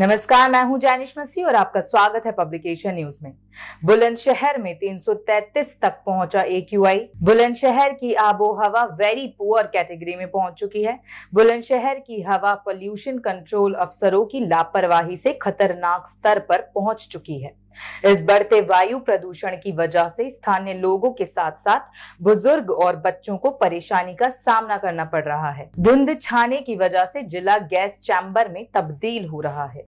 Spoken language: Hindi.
नमस्कार मैं हूं जैनिश मसी और आपका स्वागत है पब्लिकेशन न्यूज में बुलंदशहर में 333 तक पहुंचा आई बुलंदशहर की आबो हवा वेरी पुअर कैटेगरी में पहुंच चुकी है बुलंदशहर की हवा पोल्यूशन कंट्रोल अफसरों की लापरवाही से खतरनाक स्तर पर पहुंच चुकी है इस बढ़ते वायु प्रदूषण की वजह से स्थानीय लोगों के साथ साथ बुजुर्ग और बच्चों को परेशानी का सामना करना पड़ रहा है धुंध छाने की वजह से जिला गैस चैम्बर में तब्दील हो रहा है